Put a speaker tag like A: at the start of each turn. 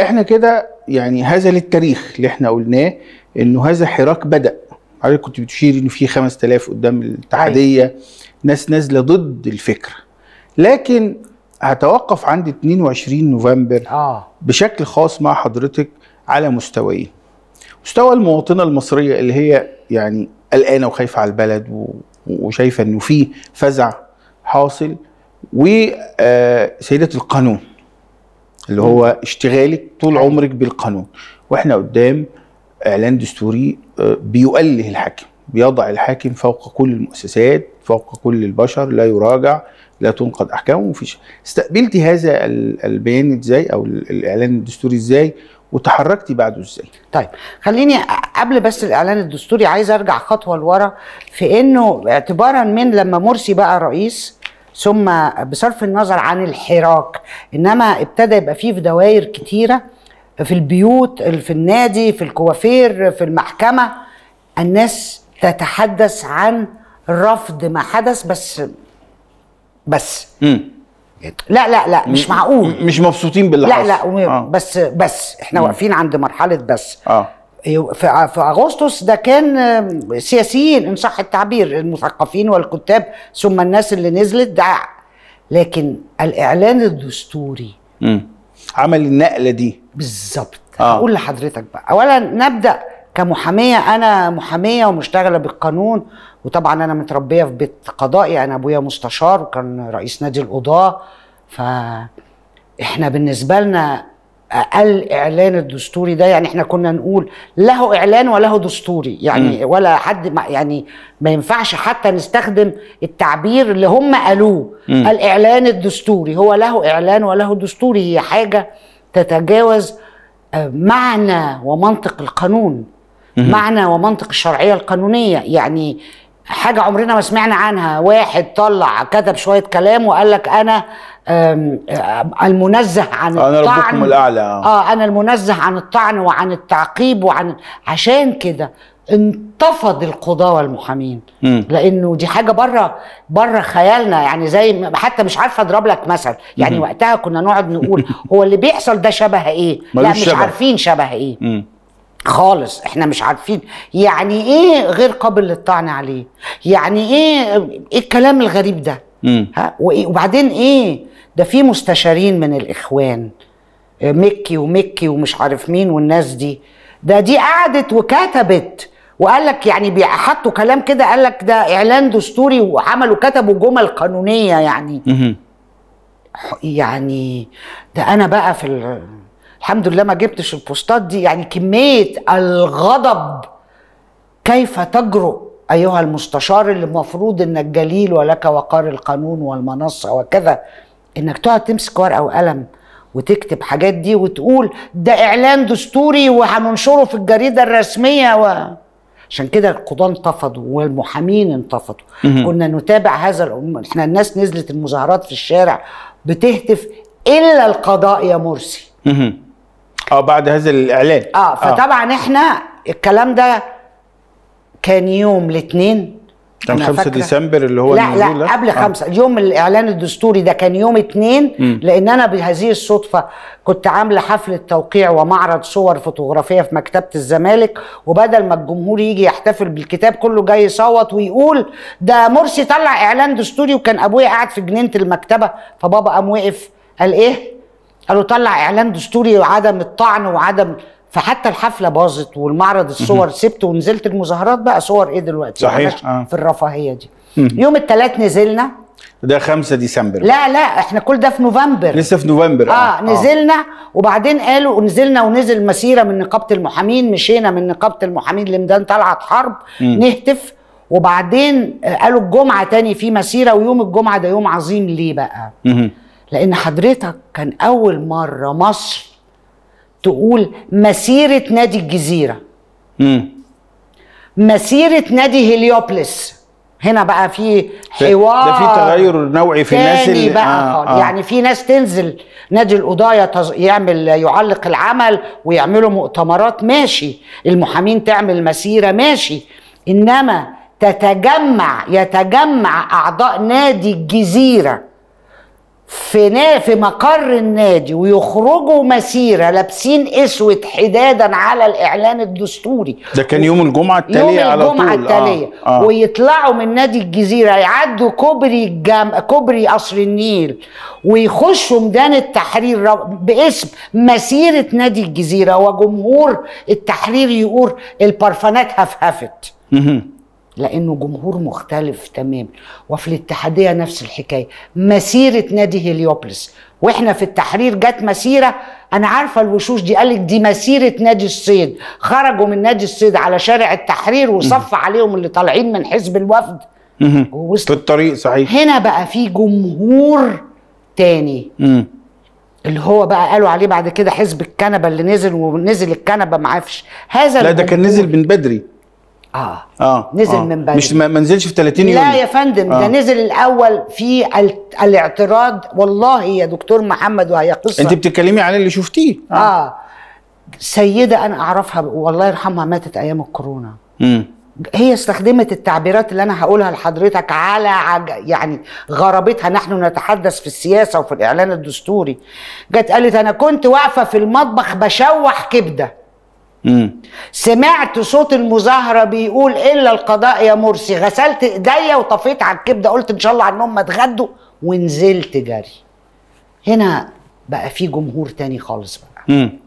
A: احنا كده يعني هذا للتاريخ اللي احنا قلناه انه هذا حراك بدا حضرتك كنت بتشير ان في 5000 قدام الاتحاديه ناس نازله ضد الفكره لكن هتوقف عند 22 نوفمبر آه. بشكل خاص مع حضرتك على مستويين مستوى المواطنه المصريه اللي هي يعني قلقانه وخايفه على البلد وشايفه انه في فزع حاصل وسيده آه، القانون اللي هو اشتغالك طول عمرك بالقانون واحنا قدام اعلان دستوري آه، بيؤله الحاكم بيضع الحاكم فوق كل المؤسسات فوق كل البشر لا يراجع لا تنقض احكامه مفيش استقبلت هذا البيان ازاي او الاعلان الدستوري ازاي وتحركتي بعده ازاي طيب
B: خليني قبل بس الاعلان الدستوري عايز ارجع خطوه لورا في انه اعتبارا من لما مرسي بقى رئيس ثم بصرف النظر عن الحراك انما ابتدى يبقى فيه في دوائر كتيره في البيوت في النادي في الكوافير في المحكمه الناس تتحدث عن رفض ما حدث بس
A: بس مم. لا لا لا مش معقول مش مبسوطين باللي حصل لا لا آه.
B: بس بس احنا واقفين عند مرحله بس آه. في اغسطس ده كان آه، سياسيين ان صح التعبير المثقفين والكتاب ثم الناس اللي نزلت دع لكن الاعلان الدستوري
A: مم. عمل النقله دي بالظبط آه. هقول لحضرتك بقى
B: اولا نبدا كمحاميه انا محاميه ومشتغله بالقانون وطبعا انا متربيه في بيت قضائي انا ابويا مستشار وكان رئيس نادي القضاه ف احنا بالنسبه لنا اقل اعلان الدستوري ده يعني احنا كنا نقول له اعلان وله دستوري يعني م. ولا حد ما يعني ما ينفعش حتى نستخدم التعبير اللي هم قالوه م. الاعلان الدستوري هو له اعلان وله دستوري هي حاجه تتجاوز آه، معنى ومنطق القانون م. معنى ومنطق الشرعيه القانونيه يعني حاجه عمرنا ما سمعنا عنها واحد طلع كتب شويه كلام وقال لك انا المنزه عن أنا ربكم الأعلى آه أنا المنزه عن الطعن وعن التعقيب وعن عشان كده انتفض القضاة والمحامين لأنه دي حاجة بره بره خيالنا يعني زي حتى مش عارفة أضرب لك مثل يعني مم. وقتها كنا نقعد نقول هو اللي بيحصل ده شبه إيه؟ لا مش شبه. عارفين شبه إيه مم. خالص احنا مش عارفين يعني ايه غير قابل للطعن عليه يعني ايه ايه الكلام الغريب ده ها وبعدين ايه ده في مستشارين من الاخوان آه، مكي ومكي ومش عارف مين والناس دي ده دي قعدت وكتبت وقال لك يعني حطوا كلام كده قال لك ده اعلان دستوري وعملوا كتبوا جمل قانونيه يعني يعني ده انا بقى في الحمد لله ما جبتش البوستات دي يعني كميه الغضب كيف تجرؤ ايها المستشار اللي المفروض انك جليل ولك وقار القانون والمنصه وكذا انك تقعد تمسك ورقه وقلم وتكتب حاجات دي وتقول ده اعلان دستوري وهننشره في الجريده الرسميه و... عشان كده القضاة انتفضوا والمحامين انتفضوا كنا نتابع هذا الأمر احنا الناس نزلت المظاهرات في الشارع بتهتف إلا القضاء يا مرسي
A: اه بعد هذا الإعلان اه فطبعا
B: آه. احنا الكلام ده كان يوم الاثنين
A: كان 5 ديسمبر اللي هو لا لا, لا قبل 5
B: آه. يوم الاعلان الدستوري ده كان يوم اثنين لان انا بهذه الصدفه كنت عامله حفله توقيع ومعرض صور فوتوغرافيه في مكتبه الزمالك وبدل ما الجمهور يجي يحتفل بالكتاب كله جاي يصوت ويقول ده مرسي طلع اعلان دستوري وكان ابويا قاعد في جنينه المكتبه فبابا قام وقف قال ايه؟ قالوا طلع اعلان دستوري وعدم الطعن وعدم فحتى الحفله باظت والمعرض الصور سبته ونزلت المظاهرات بقى صور ايه دلوقتي صحيح آه. في الرفاهيه دي يوم الثلاث نزلنا
A: ده 5 ديسمبر
B: لا لا احنا كل ده في نوفمبر لسه
A: في نوفمبر اه, آه. نزلنا
B: آه. وبعدين قالوا نزلنا ونزل مسيره من نقابه المحامين مشينا من نقابه المحامين لميدان طلعت حرب م. نهتف وبعدين قالوا الجمعه تاني في مسيره ويوم الجمعه ده يوم عظيم ليه بقى؟ م. لان حضرتك كان اول مره مصر تقول مسيرة نادي الجزيرة مم. مسيرة نادي هليوبلس هنا بقى في حوار ده في تغير نوعي في الناس اللي بقى آه آه. يعني في ناس تنزل نادي القضايا تز... يعمل يعلق العمل ويعملوا مؤتمرات ماشي المحامين تعمل مسيرة ماشي إنما تتجمع يتجمع أعضاء نادي الجزيرة في في مقر النادي ويخرجوا مسيره لابسين اسود حدادا على الاعلان الدستوري ده كان يوم
A: الجمعه التاليه يوم الجمعه طول. آه، التاليه آه. آه.
B: ويطلعوا من نادي الجزيره يعدوا كوبري الجم... كوبري قصر النيل ويخشوا ميدان التحرير باسم مسيره نادي الجزيره وجمهور التحرير يقول البرفانات هفهفت لانه جمهور مختلف تماما وفي الاتحاديه نفس الحكايه مسيره نادي هليوبلس واحنا في التحرير جت مسيره انا عارفه الوشوش دي قالك دي مسيره نادي الصيد خرجوا من نادي الصيد على شارع التحرير وصف عليهم اللي طالعين من حزب الوفد
A: في الطريق صحيح
B: هنا بقى في جمهور تاني اللي هو بقى قالوا عليه بعد كده حزب الكنبه اللي نزل ونزل الكنبه ما عرفش هذا لا ده كان نزل من بدري اه
A: اه نزل آه. من بدري مش ما نزلش في 30 يوم لا يا فندم آه. ده نزل
B: الاول في الاعتراض والله يا دكتور محمد وهي قصه انت
A: بتتكلمي على اللي شفتيه اه,
B: آه. سيده انا اعرفها والله يرحمها ماتت ايام الكورونا امم هي استخدمت التعبيرات اللي انا هقولها لحضرتك على عج... يعني غرابتها نحن نتحدث في السياسه وفي الاعلان الدستوري جت قالت انا كنت واقفه في المطبخ بشوح كبده مم. سمعت صوت المظاهره بيقول الا القضاء يا مرسي غسلت ايديا وطفيت على الكبده قلت ان شاء الله عنهم اتغدوا ونزلت جري هنا بقى في جمهور تاني خالص
A: بقى مم.